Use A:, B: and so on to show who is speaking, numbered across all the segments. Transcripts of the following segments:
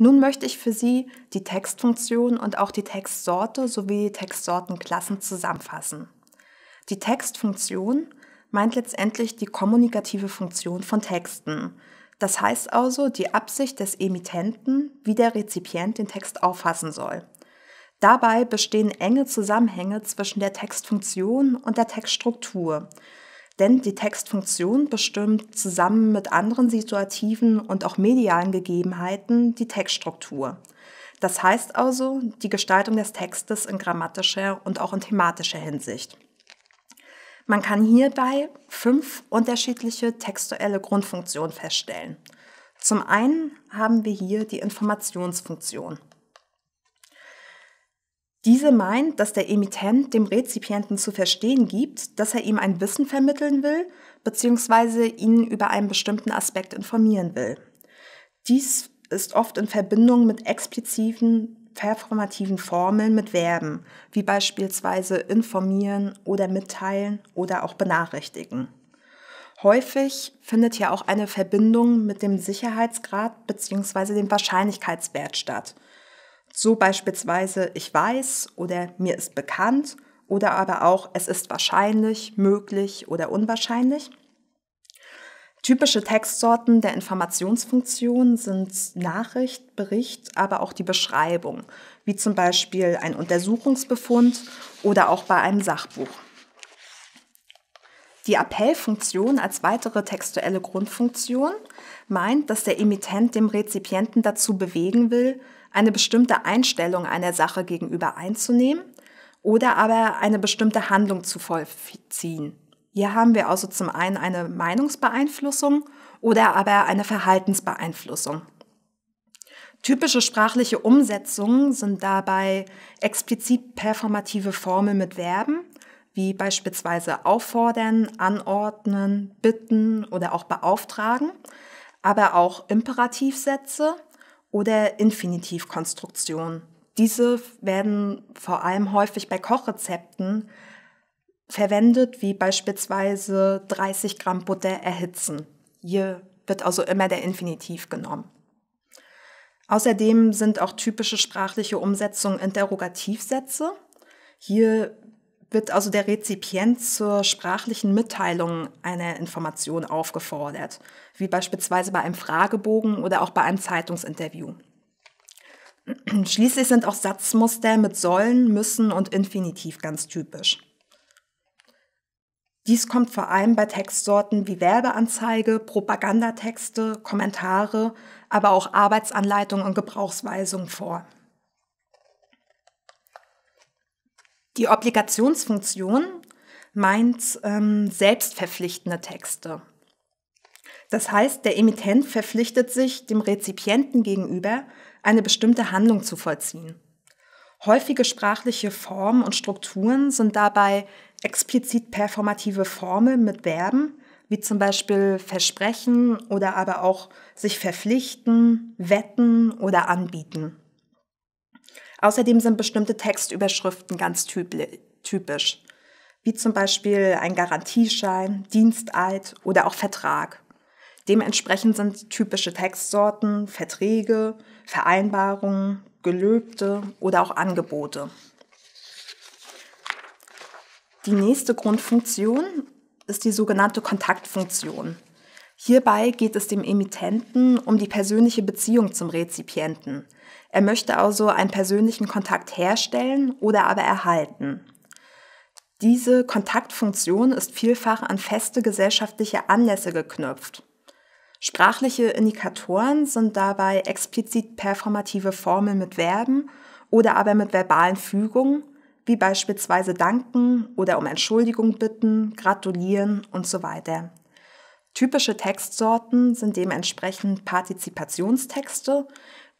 A: Nun möchte ich für Sie die Textfunktion und auch die Textsorte sowie die Textsortenklassen zusammenfassen. Die Textfunktion meint letztendlich die kommunikative Funktion von Texten. Das heißt also die Absicht des Emittenten, wie der Rezipient den Text auffassen soll. Dabei bestehen enge Zusammenhänge zwischen der Textfunktion und der Textstruktur denn die Textfunktion bestimmt zusammen mit anderen situativen und auch medialen Gegebenheiten die Textstruktur. Das heißt also die Gestaltung des Textes in grammatischer und auch in thematischer Hinsicht. Man kann hierbei fünf unterschiedliche textuelle Grundfunktionen feststellen. Zum einen haben wir hier die Informationsfunktion. Diese meint, dass der Emittent dem Rezipienten zu verstehen gibt, dass er ihm ein Wissen vermitteln will bzw. ihn über einen bestimmten Aspekt informieren will. Dies ist oft in Verbindung mit expliziten, performativen Formeln mit Verben, wie beispielsweise informieren oder mitteilen oder auch benachrichtigen. Häufig findet hier auch eine Verbindung mit dem Sicherheitsgrad bzw. dem Wahrscheinlichkeitswert statt – so beispielsweise ich weiß oder mir ist bekannt oder aber auch es ist wahrscheinlich, möglich oder unwahrscheinlich. Typische Textsorten der Informationsfunktion sind Nachricht, Bericht, aber auch die Beschreibung, wie zum Beispiel ein Untersuchungsbefund oder auch bei einem Sachbuch. Die Appellfunktion als weitere textuelle Grundfunktion meint, dass der Emittent dem Rezipienten dazu bewegen will, eine bestimmte Einstellung einer Sache gegenüber einzunehmen oder aber eine bestimmte Handlung zu vollziehen. Hier haben wir also zum einen eine Meinungsbeeinflussung oder aber eine Verhaltensbeeinflussung. Typische sprachliche Umsetzungen sind dabei explizit performative Formeln mit Verben, wie beispielsweise auffordern, anordnen, bitten oder auch beauftragen, aber auch Imperativsätze oder Infinitivkonstruktionen. Diese werden vor allem häufig bei Kochrezepten verwendet, wie beispielsweise 30 Gramm Butter erhitzen. Hier wird also immer der Infinitiv genommen. Außerdem sind auch typische sprachliche Umsetzungen Interrogativsätze. Hier wird also der Rezipient zur sprachlichen Mitteilung einer Information aufgefordert, wie beispielsweise bei einem Fragebogen oder auch bei einem Zeitungsinterview. Schließlich sind auch Satzmuster mit sollen, müssen und infinitiv ganz typisch. Dies kommt vor allem bei Textsorten wie Werbeanzeige, Propagandatexte, Kommentare, aber auch Arbeitsanleitungen und Gebrauchsweisungen vor. Die Obligationsfunktion meint ähm, selbstverpflichtende Texte. Das heißt, der Emittent verpflichtet sich, dem Rezipienten gegenüber eine bestimmte Handlung zu vollziehen. Häufige sprachliche Formen und Strukturen sind dabei explizit performative Formen mit Verben, wie zum Beispiel versprechen oder aber auch sich verpflichten, wetten oder anbieten. Außerdem sind bestimmte Textüberschriften ganz typisch, wie zum Beispiel ein Garantieschein, Diensteid oder auch Vertrag. Dementsprechend sind typische Textsorten Verträge, Vereinbarungen, Gelöbte oder auch Angebote. Die nächste Grundfunktion ist die sogenannte Kontaktfunktion. Hierbei geht es dem Emittenten um die persönliche Beziehung zum Rezipienten. Er möchte also einen persönlichen Kontakt herstellen oder aber erhalten. Diese Kontaktfunktion ist vielfach an feste gesellschaftliche Anlässe geknüpft. Sprachliche Indikatoren sind dabei explizit performative Formeln mit Verben oder aber mit verbalen Fügungen, wie beispielsweise danken oder um Entschuldigung bitten, gratulieren und so weiter. Typische Textsorten sind dementsprechend Partizipationstexte,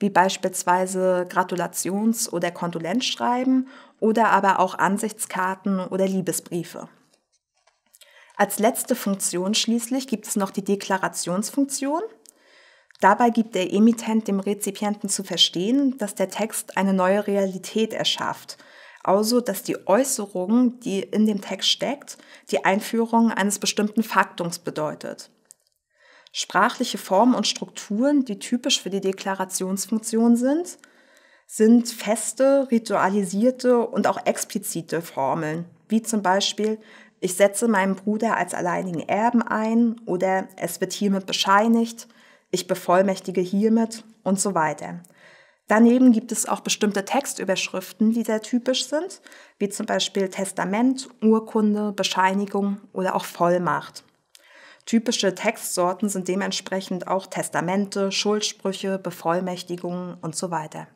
A: wie beispielsweise Gratulations- oder Kondolenzschreiben oder aber auch Ansichtskarten oder Liebesbriefe. Als letzte Funktion schließlich gibt es noch die Deklarationsfunktion. Dabei gibt der Emittent dem Rezipienten zu verstehen, dass der Text eine neue Realität erschafft – auch dass die Äußerung, die in dem Text steckt, die Einführung eines bestimmten Faktums bedeutet. Sprachliche Formen und Strukturen, die typisch für die Deklarationsfunktion sind, sind feste, ritualisierte und auch explizite Formeln, wie zum Beispiel ich setze meinen Bruder als alleinigen Erben ein oder es wird hiermit bescheinigt, ich bevollmächtige hiermit und so weiter. Daneben gibt es auch bestimmte Textüberschriften, die sehr typisch sind, wie zum Beispiel Testament, Urkunde, Bescheinigung oder auch Vollmacht. Typische Textsorten sind dementsprechend auch Testamente, Schuldsprüche, Bevollmächtigungen und so weiter.